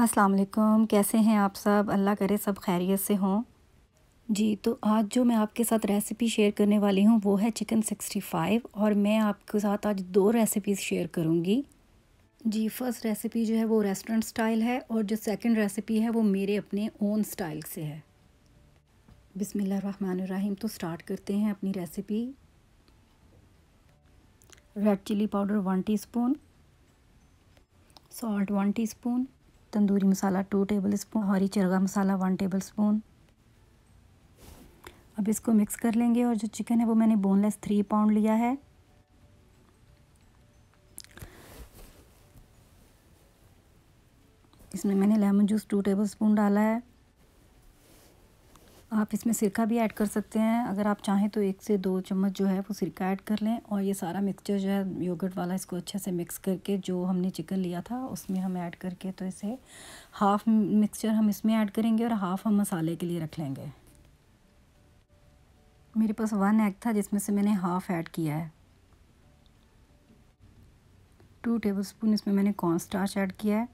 अस्सलाम वालेकुम कैसे हैं आप सब अल्लाह करे सब खैरियत से हों जी तो आज जो मैं आपके साथ रेसिपी शेयर करने वाली हूँ वो है चिकन सिक्सटी फाइव और मैं आपके साथ आज दो रेसिपीज़ शेयर करूँगी जी फर्स्ट रेसिपी जो है वो रेस्टोरेंट स्टाइल है और जो सेकंड रेसिपी है वो मेरे अपने ओन स्टाइल से है बिसमीम तो स्टार्ट करते हैं अपनी recipe red chilli powder one spoon salt one spoon tandoori masala two tablespoon हरी charga masala one tablespoon अब इसको मिक्स कर लेंगे और जो चिकन है वो मैंने बोनलेस थ्री पाउंड लिया है इसमें मैंने lemon juice two tablespoon डाला है आप इसमें सिरका भी ऐड कर सकते हैं अगर आप चाहें तो एक से दो चम्मच जो है वो सिरका ऐड कर लें और ये सारा मिक्सचर जो है योगर्ट वाला इसको अच्छे से मिक्स करके जो हमने चिकन लिया था उसमें हम ऐड करके तो इसे हाफ़ मिक्सचर हम इसमें ऐड करेंगे और हाफ़ हम मसाले के लिए रख लेंगे मेरे पास वन एग था जिसमें से मैंने हाफ़ ऐड किया है टू स्पून इसमें मैंने कॉर्न स्टार्च ऐड किया है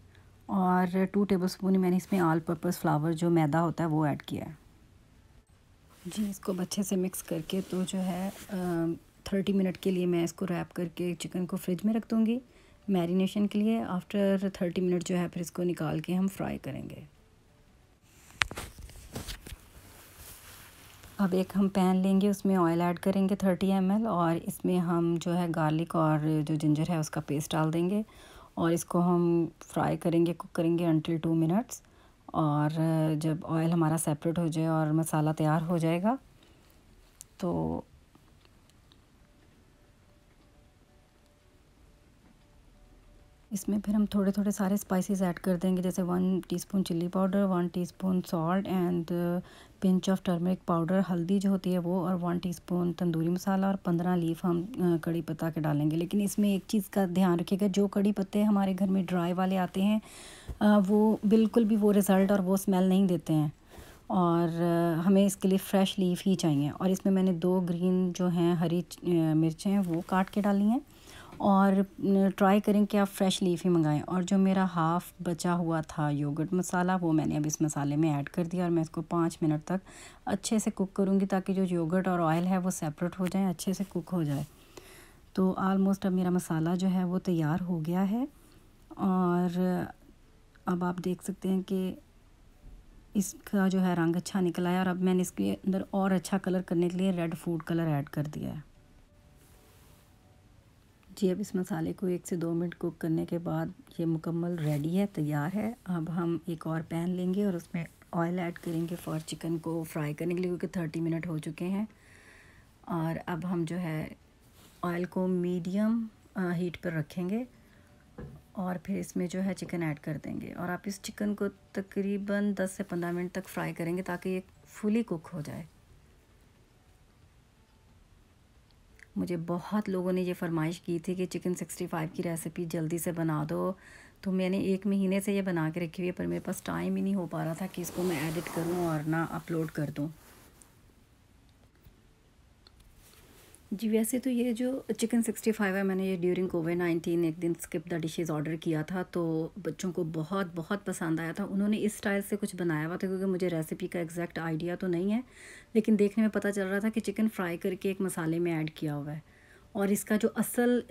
और टू टेबल स्पून मैंने इसमें आल पर्पज़ फ्लावर जो मैदा होता है वो ऐड किया है जी इसको अच्छे से मिक्स करके तो जो है थर्टी मिनट के लिए मैं इसको रैप करके चिकन को फ्रिज में रख दूँगी मैरिनेशन के लिए आफ्टर थर्टी मिनट जो है फिर इसको निकाल के हम फ्राई करेंगे अब एक हम पैन लेंगे उसमें ऑयल ऐड करेंगे थर्टी एम और इसमें हम जो है गार्लिक और जो जिंजर है उसका पेस्ट डाल देंगे और इसको हम फ्राई करेंगे कुक करेंगे अनटिल टू मिनट्स और जब ऑयल हमारा सेपरेट हो जाए और मसाला तैयार हो जाएगा तो इसमें फिर हम थोड़े थोड़े सारे स्पाइसेस ऐड कर देंगे जैसे one teaspoon chilli powder one teaspoon salt and pinch of turmeric powder हल्दी जो होती है वो और वन टीस्पून तंदूरी मसाला और पंद्रह लीफ हम कड़ी पत्ता के डालेंगे लेकिन इसमें एक चीज़ का ध्यान रखिएगा जो कड़ी पत्ते हमारे घर में ड्राई वाले आते हैं वो बिल्कुल भी वो रिज़ल्ट और वो स्मेल नहीं देते हैं और हमें इसके लिए फ़्रेश लीफ ही चाहिए और इसमें मैंने दो ग्रीन जो हैं हरी मिर्चें हैं वो काट के डाली हैं और ट्राई करें कि आप फ्रेश लीफ ही मंगाएं और जो मेरा हाफ़ बचा हुआ था योगर्ट मसाला वो मैंने अब इस मसाले में ऐड कर दिया और मैं इसको पाँच मिनट तक अच्छे से कुक करूँगी ताकि जो योगर्ट और ऑयल है वो सेपरेट हो जाए अच्छे से कुक हो जाए तो आलमोस्ट अब मेरा मसाला जो है वो तैयार हो गया है और अब आप देख सकते हैं कि इसका जो है रंग अच्छा निकला है और अब मैंने इसके अंदर और अच्छा कलर करने के लिए रेड फूड कलर ऐड कर दिया है जी अब इस मसाले को एक से दो मिनट कुक करने के बाद ये मुकम्मल रेडी है तैयार है अब हम एक और पैन लेंगे और उसमें ऑयल ऐड करेंगे फॉर चिकन को फ्राई करने के लिए क्योंकि थर्टी मिनट हो चुके हैं और अब हम जो है ऑयल को मीडियम हीट पर रखेंगे और फिर इसमें जो है चिकन ऐड कर देंगे और आप इस चिकन को तकरीबन 10 से 15 मिनट तक फ्राई करेंगे ताकि ये फुली कुक हो जाए मुझे बहुत लोगों ने ये फरमाइश की थी कि चिकन सिक्सटी फाइव की रेसिपी जल्दी से बना दो तो मैंने एक महीने से ये बना के रखी हुई है पर मेरे पास टाइम ही नहीं हो पा रहा था कि इसको मैं एडिट करूँ और ना अपलोड कर दूँ जी वैसे तो ये जो चिकन सिक्सटी फाइव है मैंने ये ड्यूरिंग कोविड नाइन्टीन एक दिन स्किप द डिशेज़ ऑर्डर किया था तो बच्चों को बहुत बहुत पसंद आया था उन्होंने इस स्टाइल से कुछ बनाया हुआ था क्योंकि मुझे रेसिपी का एग्जैक्ट आइडिया तो नहीं है लेकिन देखने में पता चल रहा था कि चिकन फ्राई करके एक मसाले में ऐड किया हुआ है और इसका जो असल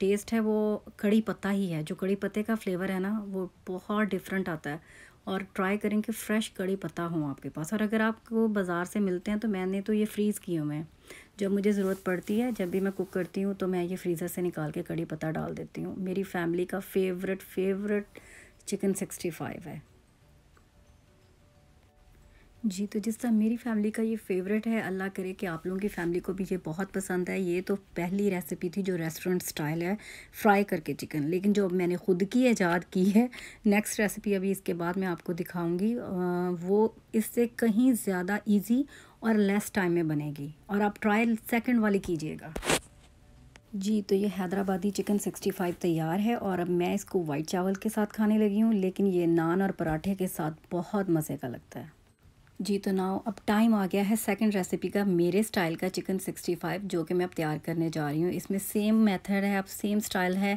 टेस्ट है वो कड़ी पत्ता ही है जो कड़ी पत्ते का फ्लेवर है ना वो बहुत डिफरेंट आता है और ट्राई करें कि फ़्रेश कड़ी पत्ता हो आपके पास और अगर आपको बाज़ार से मिलते हैं तो मैंने तो ये फ्रीज़ किए हुए हैं जब मुझे ज़रूरत पड़ती है जब भी मैं कुक करती हूँ तो मैं ये फ्रीज़र से निकाल के कड़ी पत्ता डाल देती हूँ मेरी फैमिली का favourite favourite chicken sixty five है जी तो जिस तरह मेरी फैमिली का ये फेवरेट है अल्लाह करे कि आप लोगों की फैमिली को भी ये बहुत पसंद है ये तो पहली रेसिपी थी जो रेस्टोरेंट स्टाइल है फ्राई करके चिकन लेकिन जो मैंने ख़ुद की ईजाद की है नेक्स्ट रेसिपी अभी इसके बाद मैं आपको दिखाऊंगी वो इससे कहीं ज़्यादा इजी और लेस टाइम में बनेगी और आप ट्रायल सेकेंड वाली कीजिएगा जी तो ये हैदराबादी चिकन 65 तैयार है और अब मैं इसको वाइट चावल के साथ खाने लगी हूँ लेकिन ये नान और पराठे के साथ बहुत मज़े का लगता है जी तो नाउ अब टाइम आ गया है सेकंड रेसिपी का मेरे स्टाइल का चिकन 65 जो कि मैं अब तैयार करने जा रही हूँ इसमें सेम मेथड है अब सेम स्टाइल है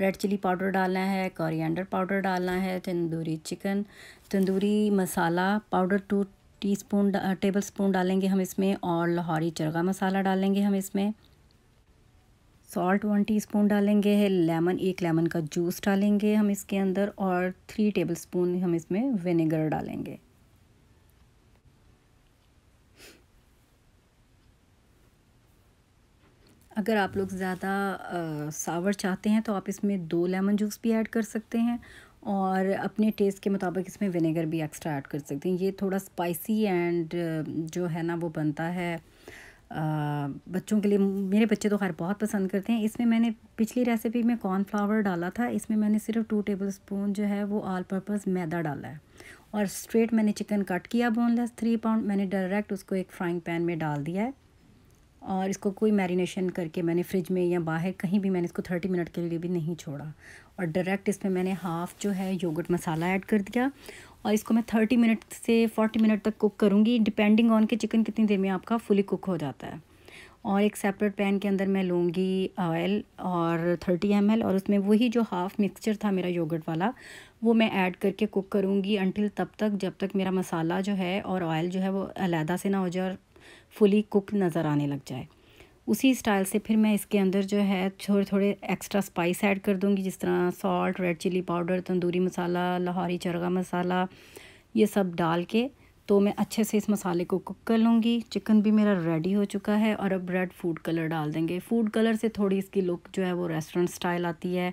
रेड चिली पाउडर डालना है कोरिएंडर पाउडर डालना है tandoori chicken tandoori masala powder two teaspoon tablespoon डालेंगे हम इसमें और लाहौरी चरगा मसाला डालेंगे हम इसमें सॉल्ट वन स्पून डालेंगे लेमन एक लेमन का जूस डालेंगे हम इसके अंदर और थ्री स्पून हम इसमें विनेगर डालेंगे अगर आप लोग ज़्यादा सावर चाहते हैं तो आप इसमें दो लेमन जूस भी ऐड कर सकते हैं और अपने टेस्ट के मुताबिक इसमें विनेगर भी एक्स्ट्रा ऐड कर सकते हैं ये थोड़ा स्पाइसी एंड जो है ना वो बनता है आ, बच्चों के लिए मेरे बच्चे तो खैर बहुत पसंद करते हैं इसमें मैंने पिछली रेसिपी में कॉर्नफ्लावर डाला था इसमें मैंने सिर्फ टू टेबल स्पून जो है वो ऑल पर्पज़ मैदा डाला है और स्ट्रेट मैंने चिकन कट किया बोनलेस थ्री पाउंड मैंने डायरेक्ट उसको एक फ्राइंग पैन में डाल दिया है और इसको कोई मैरिनेशन करके मैंने फ्रिज में या बाहर कहीं भी मैंने इसको थर्टी मिनट के लिए भी नहीं छोड़ा और डायरेक्ट इसमें मैंने हाफ़ जो है योगर्ट मसाला ऐड कर दिया और इसको मैं थर्टी मिनट से फोर्टी मिनट तक कुक करूँगी डिपेंडिंग ऑन कि चिकन कितनी देर में आपका फुली कुक हो जाता है और एक सेपरेट पैन के अंदर मैं लूँगी ऑयल और थर्टी एम और उसमें वही जो हाफ़ मिक्सचर था मेरा योगर्ट वाला वो मैं ऐड करके कुक करूँगी अनटिल तब तक जब तक मेरा मसाला जो है और ऑयल जो है वो अलहदा से ना हो जाए और फुली कुक नज़र आने लग जाए उसी स्टाइल से फिर मैं इसके अंदर जो है थोड़े थोड़े एक्स्ट्रा स्पाइस ऐड कर दूँगी जिस तरह salt red chilli powder tandoori masala Lahori charga masala ये सब डाल के तो मैं अच्छे से इस मसाले को कुक कर लूँगी चिकन भी मेरा रेडी हो चुका है और अब रेड फूड कलर डाल देंगे फूड कलर से थोड़ी इसकी लुक जो है वो रेस्टोरेंट स्टाइल आती है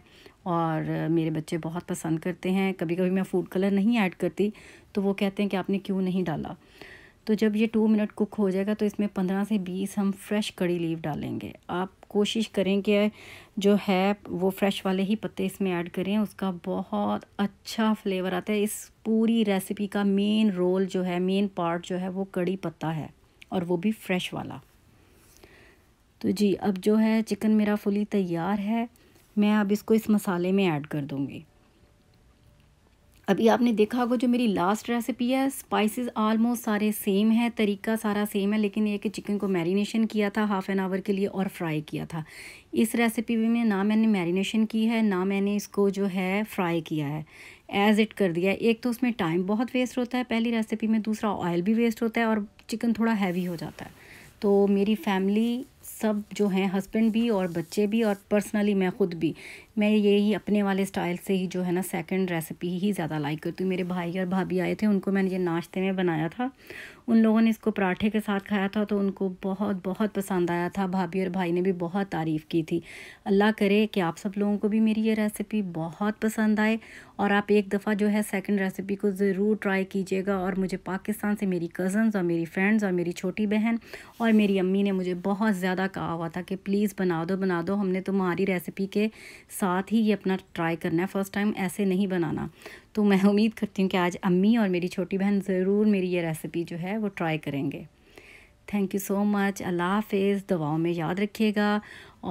और मेरे बच्चे बहुत पसंद करते हैं कभी कभी मैं फूड कलर नहीं ऐड करती तो वो कहते हैं कि आपने क्यों नहीं डाला तो जब ये टू मिनट कुक हो जाएगा तो इसमें पंद्रह से बीस हम फ्रेश कड़ी लीव डालेंगे आप कोशिश करें कि जो है वो फ्रेश वाले ही पत्ते इसमें ऐड करें उसका बहुत अच्छा फ्लेवर आता है इस पूरी रेसिपी का मेन रोल जो है मेन पार्ट जो है वो कड़ी पत्ता है और वो भी फ्रेश वाला तो जी अब जो है चिकन मेरा फुली तैयार है मैं अब इसको इस मसाले में ऐड कर दूँगी अभी आपने देखा होगा जो मेरी लास्ट रेसिपी है स्पाइसेस आलमोस्ट सारे सेम है तरीका सारा सेम है लेकिन ये कि चिकन को मैरिनेशन किया था हाफ़ एन आवर के लिए और फ्राई किया था इस रेसिपी में ना मैंने मैरिनेशन की है ना मैंने इसको जो है फ्राई किया है एज़ इट कर दिया एक तो उसमें टाइम बहुत वेस्ट होता है पहली रेसिपी में दूसरा ऑयल भी वेस्ट होता है और चिकन थोड़ा हैवी हो जाता है तो मेरी फैमिली सब जो हैं हस्बैंड भी और बच्चे भी और पर्सनली मैं ख़ुद भी मैं यही अपने वाले स्टाइल से ही जो है ना सेकंड रेसिपी ही ज़्यादा लाइक करती हूँ मेरे भाई और भाभी आए थे उनको मैंने ये नाश्ते में बनाया था उन लोगों ने इसको पराठे के साथ खाया था तो उनको बहुत बहुत पसंद आया था भाभी और भाई ने भी बहुत तारीफ़ की थी अल्लाह करे कि आप सब लोगों को भी मेरी ये रेसिपी बहुत पसंद आए और आप एक दफ़ा जो है सेकंड रेसिपी को ज़रूर ट्राई कीजिएगा और मुझे पाकिस्तान से मेरी कज़न्स और मेरी फ्रेंड्स और मेरी छोटी बहन और मेरी अम्मी ने मुझे बहुत ज़्यादा कहा हुआ था कि प्लीज़ बना दो बना दो हमने तुम्हारी रेसिपी के साथ ही ये अपना ट्राई करना है फ़र्स्ट टाइम ऐसे नहीं बनाना तो मैं उम्मीद करती हूँ कि आज अम्मी और मेरी छोटी बहन ज़रूर मेरी ये रेसिपी जो है वो ट्राई करेंगे थैंक यू सो मच अल्लाह हाफिज़ दवाओं में याद रखिएगा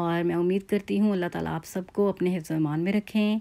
और मैं उम्मीद करती हूँ अल्लाह ताला आप सबको अपने हिफ्ज़ मान में रखें